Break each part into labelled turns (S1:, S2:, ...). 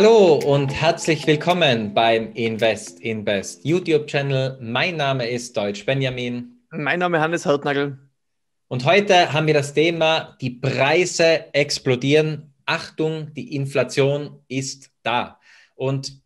S1: Hallo und herzlich willkommen beim Invest Invest YouTube-Channel. Mein Name ist Deutsch Benjamin. Mein Name ist Hannes Hartnagel. Und heute haben wir das Thema, die Preise explodieren. Achtung, die Inflation ist da. Und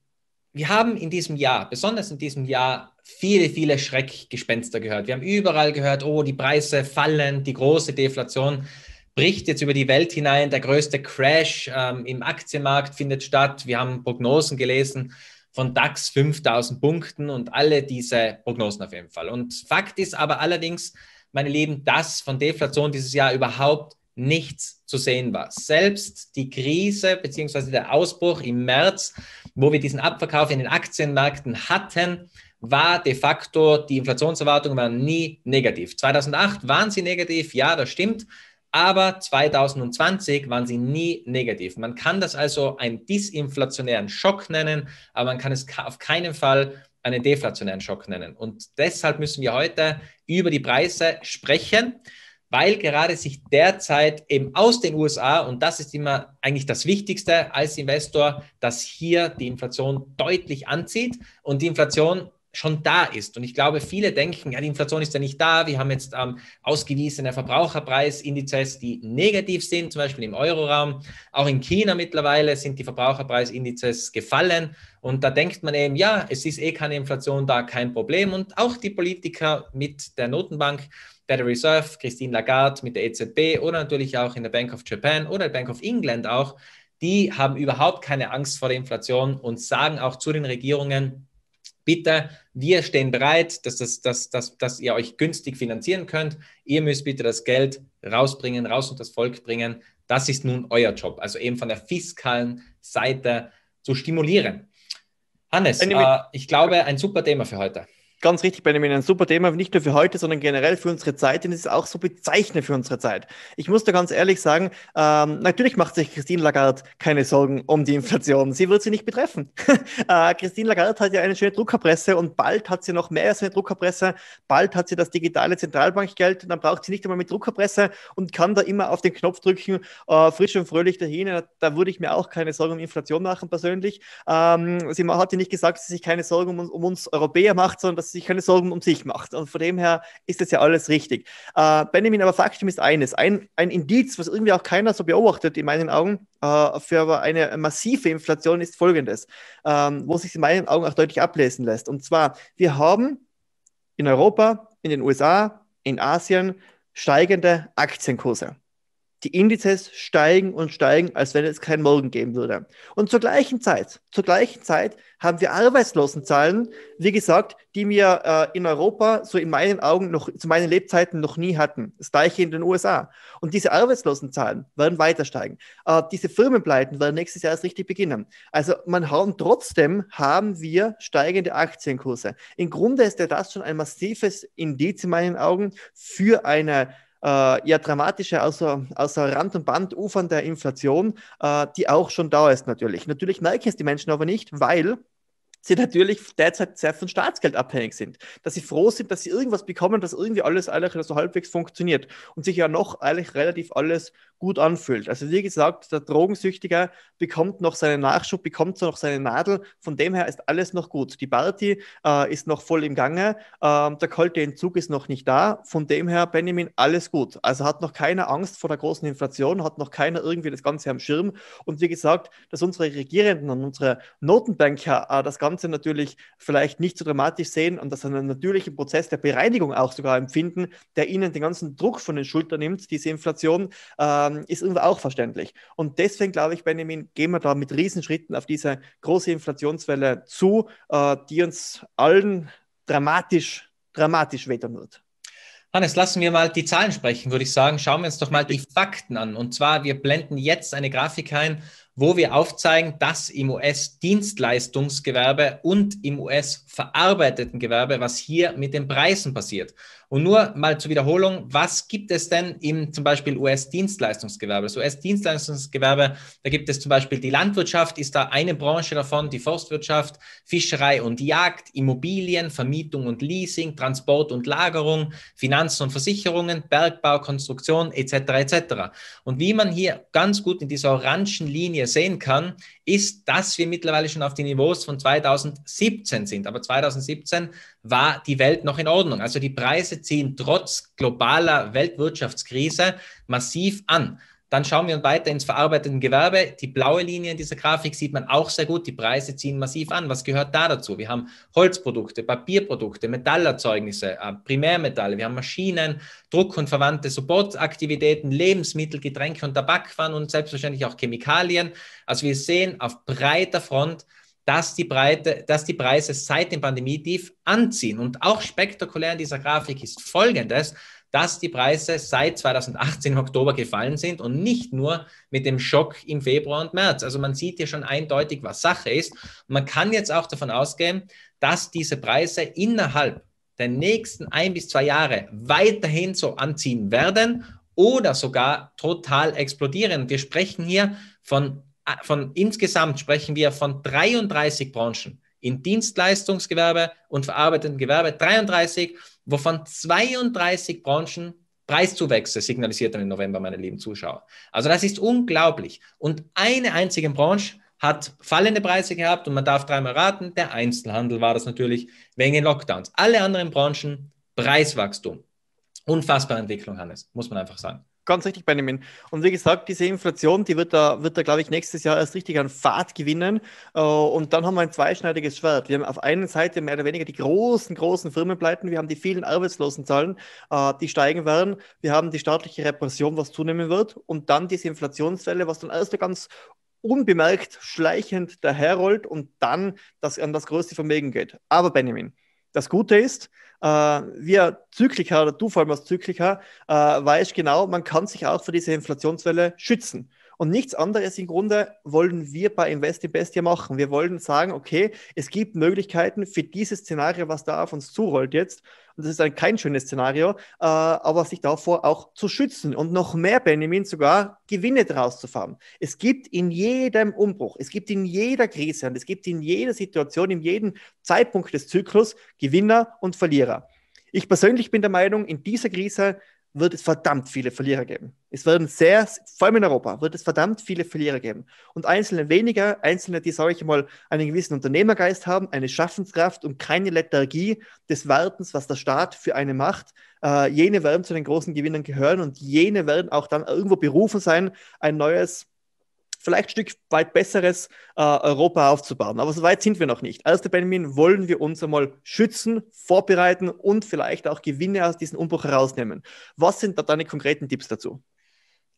S1: wir haben in diesem Jahr, besonders in diesem Jahr, viele, viele Schreckgespenster gehört. Wir haben überall gehört, oh, die Preise fallen, die große Deflation bricht jetzt über die Welt hinein. Der größte Crash ähm, im Aktienmarkt findet statt. Wir haben Prognosen gelesen von DAX 5000 Punkten und alle diese Prognosen auf jeden Fall. Und Fakt ist aber allerdings, meine Lieben, dass von Deflation dieses Jahr überhaupt nichts zu sehen war. Selbst die Krise beziehungsweise der Ausbruch im März, wo wir diesen Abverkauf in den Aktienmärkten hatten, war de facto, die Inflationserwartungen waren nie negativ. 2008 waren sie negativ, ja, das stimmt aber 2020 waren sie nie negativ. Man kann das also einen disinflationären Schock nennen, aber man kann es auf keinen Fall einen deflationären Schock nennen. Und deshalb müssen wir heute über die Preise sprechen, weil gerade sich derzeit eben aus den USA, und das ist immer eigentlich das Wichtigste als Investor, dass hier die Inflation deutlich anzieht. Und die Inflation schon da ist. Und ich glaube, viele denken, ja, die Inflation ist ja nicht da. Wir haben jetzt ähm, ausgewiesene Verbraucherpreisindizes, die negativ sind, zum Beispiel im Euroraum. Auch in China mittlerweile sind die Verbraucherpreisindizes gefallen. Und da denkt man eben, ja, es ist eh keine Inflation da, kein Problem. Und auch die Politiker mit der Notenbank, bei Reserve, Christine Lagarde mit der EZB oder natürlich auch in der Bank of Japan oder Bank of England auch, die haben überhaupt keine Angst vor der Inflation und sagen auch zu den Regierungen, bitte, wir stehen bereit, dass, das, dass, dass, dass ihr euch günstig finanzieren könnt. Ihr müsst bitte das Geld rausbringen, raus und das Volk bringen. Das ist nun euer Job. Also eben von der fiskalen Seite zu stimulieren. Hannes, äh, ich glaube, ein super Thema für heute ganz richtig, Benjamin, ein
S2: super Thema, nicht nur für heute, sondern generell für unsere Zeit, denn es ist auch so bezeichnend für unsere Zeit. Ich muss da ganz ehrlich sagen, ähm, natürlich macht sich Christine Lagarde keine Sorgen um die Inflation. Sie wird sie nicht betreffen. äh, Christine Lagarde hat ja eine schöne Druckerpresse und bald hat sie noch mehr als eine Druckerpresse, bald hat sie das digitale Zentralbankgeld, und dann braucht sie nicht einmal mit Druckerpresse und kann da immer auf den Knopf drücken, äh, frisch und fröhlich dahin. Äh, da würde ich mir auch keine Sorgen um Inflation machen, persönlich. Ähm, sie hat ja nicht gesagt, dass sie sich keine Sorgen um, um uns Europäer macht, sondern dass sich keine Sorgen um sich macht. Und von dem her ist das ja alles richtig. Äh, Benjamin, aber Faktum ist eines, ein, ein Indiz, was irgendwie auch keiner so beobachtet in meinen Augen, äh, für aber eine massive Inflation ist folgendes, ähm, wo sich in meinen Augen auch deutlich ablesen lässt. Und zwar, wir haben in Europa, in den USA, in Asien steigende Aktienkurse. Die Indizes steigen und steigen, als wenn es keinen Morgen geben würde. Und zur gleichen Zeit, zur gleichen Zeit haben wir Arbeitslosenzahlen, wie gesagt, die wir äh, in Europa so in meinen Augen noch zu meinen Lebzeiten noch nie hatten. Das gleiche in den USA. Und diese Arbeitslosenzahlen werden weiter steigen. Äh, diese Firmenpleiten werden nächstes Jahr erst richtig beginnen. Also man haben trotzdem haben wir steigende Aktienkurse. Im Grunde ist ja das schon ein massives Indiz in meinen Augen für eine äh, ja dramatische, außer, außer Rand und Band der Inflation, äh, die auch schon da ist natürlich. Natürlich merken es die Menschen aber nicht, weil sie natürlich derzeit sehr von Staatsgeld abhängig sind, dass sie froh sind, dass sie irgendwas bekommen, dass irgendwie alles eigentlich so halbwegs funktioniert und sich ja noch eigentlich relativ alles gut anfühlt. Also wie gesagt, der Drogensüchtige bekommt noch seinen Nachschub, bekommt noch seine Nadel. Von dem her ist alles noch gut. Die Party äh, ist noch voll im Gange. Ähm, der kalte Entzug ist noch nicht da. Von dem her, Benjamin, alles gut. Also hat noch keine Angst vor der großen Inflation, hat noch keiner irgendwie das Ganze am Schirm. Und wie gesagt, dass unsere Regierenden und unsere Notenbanker äh, das Ganze natürlich vielleicht nicht so dramatisch sehen und dass einen natürlichen Prozess der Bereinigung auch sogar empfinden, der ihnen den ganzen Druck von den Schultern nimmt, diese Inflation. Äh, ähm, ist irgendwie auch verständlich. Und deswegen glaube ich, Benjamin, gehen wir da mit Riesenschritten auf diese große Inflationswelle zu, äh, die uns allen dramatisch, dramatisch wettern wird.
S1: Hannes, lassen wir mal die Zahlen sprechen, würde ich sagen. Schauen wir uns doch mal die Fakten an. Und zwar, wir blenden jetzt eine Grafik ein wo wir aufzeigen, dass im US-Dienstleistungsgewerbe und im US-verarbeiteten Gewerbe, was hier mit den Preisen passiert. Und nur mal zur Wiederholung, was gibt es denn im zum Beispiel US-Dienstleistungsgewerbe? Das US-Dienstleistungsgewerbe, da gibt es zum Beispiel die Landwirtschaft, ist da eine Branche davon, die Forstwirtschaft, Fischerei und Jagd, Immobilien, Vermietung und Leasing, Transport und Lagerung, Finanzen und Versicherungen, Bergbau, Konstruktion etc. etc. Und wie man hier ganz gut in dieser orangen Linie hier sehen kann, ist, dass wir mittlerweile schon auf den Niveaus von 2017 sind. Aber 2017 war die Welt noch in Ordnung. Also die Preise ziehen trotz globaler Weltwirtschaftskrise massiv an. Dann schauen wir weiter ins verarbeitende Gewerbe. Die blaue Linie in dieser Grafik sieht man auch sehr gut. Die Preise ziehen massiv an. Was gehört da dazu? Wir haben Holzprodukte, Papierprodukte, Metallerzeugnisse, äh, Primärmetalle. Wir haben Maschinen, Druck und verwandte Supportaktivitäten, Lebensmittel, Getränke und Tabakwaren und selbstverständlich auch Chemikalien. Also wir sehen auf breiter Front, dass die, Breite, dass die Preise seit dem Pandemie-Tief anziehen. Und auch spektakulär in dieser Grafik ist Folgendes dass die Preise seit 2018 im Oktober gefallen sind und nicht nur mit dem Schock im Februar und März. Also man sieht hier schon eindeutig, was Sache ist. Und man kann jetzt auch davon ausgehen, dass diese Preise innerhalb der nächsten ein bis zwei Jahre weiterhin so anziehen werden oder sogar total explodieren. Wir sprechen hier von, von insgesamt sprechen wir von 33 Branchen in Dienstleistungsgewerbe und verarbeitenden Gewerbe, 33 wovon 32 Branchen Preiszuwächse signalisiert haben im November, meine lieben Zuschauer. Also das ist unglaublich. Und eine einzige Branche hat fallende Preise gehabt und man darf dreimal raten, der Einzelhandel war das natürlich wegen den Lockdowns. Alle anderen Branchen Preiswachstum. Unfassbare Entwicklung, Hannes, muss man einfach sagen ganz richtig, Benjamin.
S2: Und wie gesagt, diese Inflation, die wird da, wird da glaube ich, nächstes Jahr erst richtig an Fahrt gewinnen. Äh, und dann haben wir ein zweischneidiges Schwert. Wir haben auf einer Seite mehr oder weniger die großen, großen Firmenpleiten. Wir haben die vielen Arbeitslosenzahlen, äh, die steigen werden. Wir haben die staatliche Repression, was zunehmen wird. Und dann diese Inflationswelle, was dann erst ganz unbemerkt, schleichend daherrollt und dann das an das größte Vermögen geht. Aber Benjamin, das Gute ist, äh, wir Zykliker oder du vor allem als Zykliker äh, weißt genau, man kann sich auch vor dieser Inflationswelle schützen. Und nichts anderes im Grunde wollen wir bei Invest in Bestia machen. Wir wollen sagen, okay, es gibt Möglichkeiten für dieses Szenario, was da auf uns zurollt jetzt. Und das ist ein, kein schönes Szenario, äh, aber sich davor auch zu schützen und noch mehr, Benjamin, sogar Gewinne draus zu fahren. Es gibt in jedem Umbruch, es gibt in jeder Krise und es gibt in jeder Situation, in jedem Zeitpunkt des Zyklus Gewinner und Verlierer. Ich persönlich bin der Meinung, in dieser Krise wird es verdammt viele Verlierer geben. Es werden sehr, vor allem in Europa, wird es verdammt viele Verlierer geben. Und einzelne weniger, einzelne, die, sage ich mal, einen gewissen Unternehmergeist haben, eine Schaffenskraft und keine Lethargie des Wartens, was der Staat für eine macht. Äh, jene werden zu den großen Gewinnern gehören und jene werden auch dann irgendwo berufen sein, ein neues vielleicht ein Stück weit besseres äh, Europa aufzubauen. Aber so weit sind wir noch nicht. Als der Benjamin wollen wir uns einmal schützen, vorbereiten und vielleicht auch Gewinne aus diesem Umbruch herausnehmen. Was sind da deine konkreten Tipps dazu?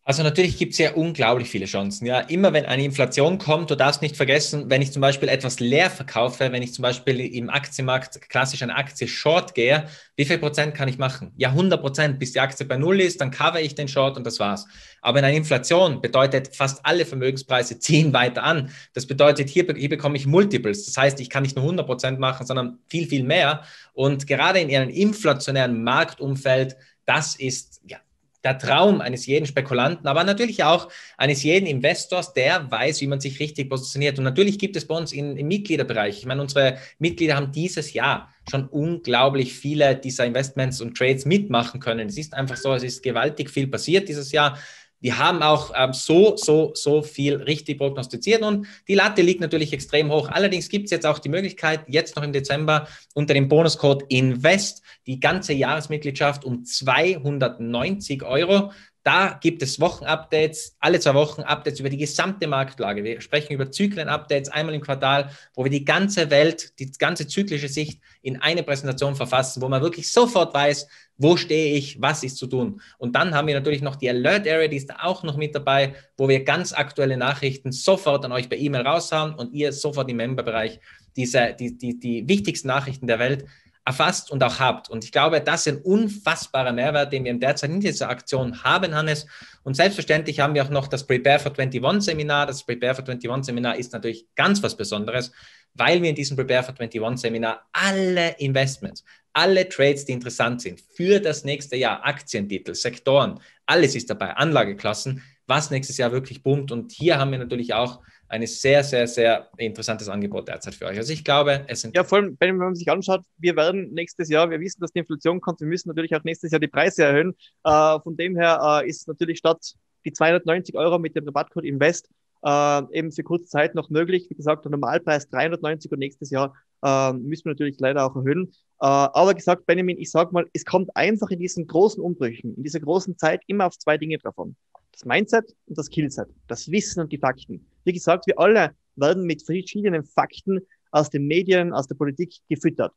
S1: Also natürlich gibt es ja unglaublich viele Chancen. Ja, immer wenn eine Inflation kommt, du darfst nicht vergessen, wenn ich zum Beispiel etwas leer verkaufe, wenn ich zum Beispiel im Aktienmarkt klassisch eine Aktie Short gehe, wie viel Prozent kann ich machen? Ja, 100 Prozent, bis die Aktie bei Null ist, dann cover ich den Short und das war's. Aber in einer Inflation bedeutet fast alle Vermögenspreise ziehen weiter an. Das bedeutet, hier, hier bekomme ich Multiples. Das heißt, ich kann nicht nur 100 Prozent machen, sondern viel, viel mehr. Und gerade in einem inflationären Marktumfeld, das ist ja der Traum eines jeden Spekulanten, aber natürlich auch eines jeden Investors, der weiß, wie man sich richtig positioniert. Und natürlich gibt es bei uns in, im Mitgliederbereich, ich meine, unsere Mitglieder haben dieses Jahr schon unglaublich viele dieser Investments und Trades mitmachen können. Es ist einfach so, es ist gewaltig viel passiert dieses Jahr. Die haben auch ähm, so, so, so viel richtig prognostiziert und die Latte liegt natürlich extrem hoch. Allerdings gibt es jetzt auch die Möglichkeit, jetzt noch im Dezember unter dem Bonuscode INVEST die ganze Jahresmitgliedschaft um 290 Euro da gibt es Wochenupdates, alle zwei Wochen Updates über die gesamte Marktlage. Wir sprechen über Zyklenupdates einmal im Quartal, wo wir die ganze Welt, die ganze zyklische Sicht in eine Präsentation verfassen, wo man wirklich sofort weiß, wo stehe ich, was ist zu tun. Und dann haben wir natürlich noch die Alert Area, die ist da auch noch mit dabei, wo wir ganz aktuelle Nachrichten sofort an euch per E-Mail raushauen und ihr sofort im Memberbereich diese, die, die, die wichtigsten Nachrichten der Welt erfasst und auch habt. Und ich glaube, das ist ein unfassbarer Mehrwert, den wir im Derzeit in dieser Aktion haben, Hannes. Und selbstverständlich haben wir auch noch das Prepare for 21 Seminar. Das Prepare for 21 Seminar ist natürlich ganz was Besonderes, weil wir in diesem Prepare for 21 Seminar alle Investments, alle Trades, die interessant sind für das nächste Jahr, Aktientitel, Sektoren, alles ist dabei, Anlageklassen, was nächstes Jahr wirklich boomt. Und hier haben wir natürlich auch ein sehr, sehr, sehr interessantes Angebot derzeit für euch. Also ich glaube, es sind. Ja, vor allem, wenn man sich anschaut, wir werden nächstes Jahr, wir wissen, dass die Inflation
S2: kommt, wir müssen natürlich auch nächstes Jahr die Preise erhöhen. Äh, von dem her äh, ist natürlich statt die 290 Euro mit dem Rabattcode Invest äh, eben für kurze Zeit noch möglich. Wie gesagt, der Normalpreis 390 und nächstes Jahr äh, müssen wir natürlich leider auch erhöhen. Äh, aber gesagt, Benjamin, ich sage mal, es kommt einfach in diesen großen Umbrüchen, in dieser großen Zeit immer auf zwei Dinge drauf an. Das Mindset und das Killset, das Wissen und die Fakten. Wie gesagt, wir alle werden mit verschiedenen Fakten aus den Medien, aus der Politik gefüttert.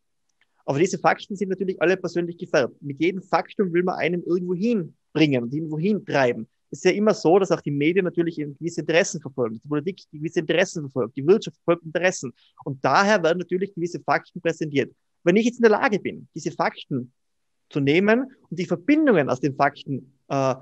S2: Aber diese Fakten sind natürlich alle persönlich gefärbt. Mit jedem Faktum will man einen irgendwo hinbringen und irgendwo treiben. Es ist ja immer so, dass auch die Medien natürlich gewisse Interessen verfolgen, die Politik gewisse Interessen verfolgt, die Wirtschaft verfolgt Interessen. Und daher werden natürlich gewisse Fakten präsentiert. Wenn ich jetzt in der Lage bin, diese Fakten zu nehmen und die Verbindungen aus den Fakten äh,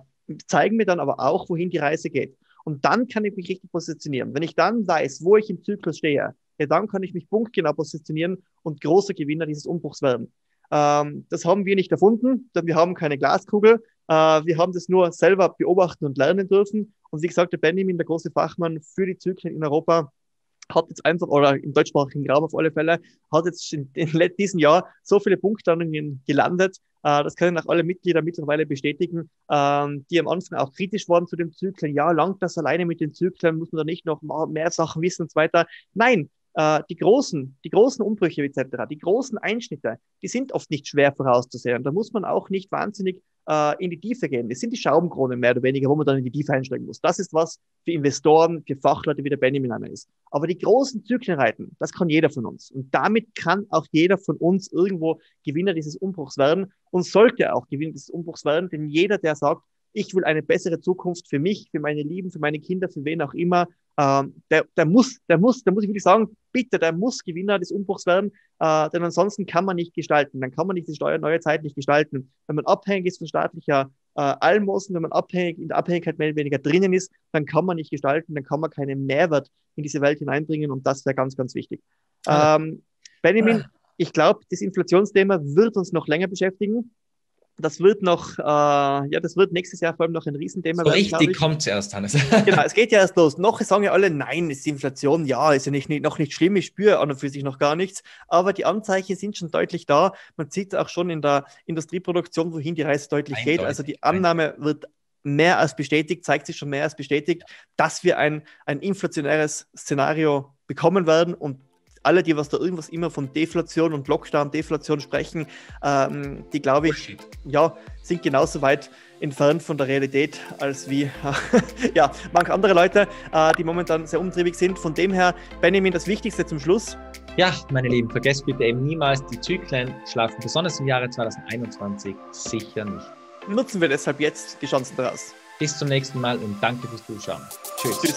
S2: zeigen mir dann aber auch, wohin die Reise geht. Und dann kann ich mich richtig positionieren. Wenn ich dann weiß, wo ich im Zyklus stehe, ja, dann kann ich mich punktgenau positionieren und großer Gewinner dieses Umbruchs werden. Ähm, das haben wir nicht erfunden, denn wir haben keine Glaskugel. Äh, wir haben das nur selber beobachten und lernen dürfen. Und wie gesagt, der Benjamin, der große Fachmann für die Zyklen in Europa, hat jetzt einfach, oder im deutschsprachigen Raum auf alle Fälle, hat jetzt in, in diesem Jahr so viele Punktlandungen gelandet. Äh, das können auch alle Mitglieder mittlerweile bestätigen, äh, die am Anfang auch kritisch waren zu den Zyklen. Ja, langt das alleine mit den Zyklen? Muss man da nicht noch mehr Sachen wissen und so weiter? Nein, äh, die großen, die großen Umbrüche etc., die großen Einschnitte, die sind oft nicht schwer vorauszusehen. Da muss man auch nicht wahnsinnig äh, in die Tiefe gehen. Das sind die Schraubenkronen mehr oder weniger, wo man dann in die Tiefe einsteigen muss. Das ist was für Investoren, für Fachleute, wie der Benjamin einer ist. Aber die großen Zyklen reiten, das kann jeder von uns. Und damit kann auch jeder von uns irgendwo Gewinner dieses Umbruchs werden und sollte auch Gewinner dieses Umbruchs werden, denn jeder, der sagt, ich will eine bessere Zukunft für mich, für meine Lieben, für meine Kinder, für wen auch immer. Ähm, der, der muss, der muss, da muss ich wirklich sagen, bitte, der muss Gewinner des Umbruchs werden, äh, denn ansonsten kann man nicht gestalten. Dann kann man nicht die Steuer neue Zeit nicht gestalten. Wenn man abhängig ist von staatlicher äh, Almosen, wenn man abhängig, in der Abhängigkeit mehr oder weniger drinnen ist, dann kann man nicht gestalten, dann kann man keinen Mehrwert in diese Welt hineinbringen und das wäre ganz, ganz wichtig. Ah. Ähm, Benjamin, ich glaube, das Inflationsthema wird uns noch länger beschäftigen das wird noch, äh, ja, das wird nächstes Jahr vor allem noch ein Riesenthema so werden. Richtig kommt
S1: es erst, Hannes.
S2: genau, es geht ja erst los. Noch sagen ja alle, nein, ist die Inflation, ja, ist ja nicht, nicht, noch nicht schlimm, ich spüre an und für sich noch gar nichts. Aber die Anzeichen sind schon deutlich da. Man sieht auch schon in der Industrieproduktion, wohin die Reise deutlich Eindeutig. geht. Also die Annahme wird mehr als bestätigt, zeigt sich schon mehr als bestätigt, dass wir ein, ein inflationäres Szenario bekommen werden und alle, die was da irgendwas immer von Deflation und Lockdown, Deflation sprechen, ähm, die glaube ich, ja, sind genauso weit entfernt von der Realität als wie ja, manche andere Leute, äh, die momentan sehr umtriebig sind. Von dem her, Benjamin, das Wichtigste zum
S1: Schluss. Ja, meine Lieben, vergesst bitte eben niemals, die Zyklen schlafen besonders im Jahre 2021 sicher nicht. Nutzen wir deshalb jetzt die Chancen daraus. Bis zum nächsten Mal und danke fürs Zuschauen. Tschüss. Tschüss.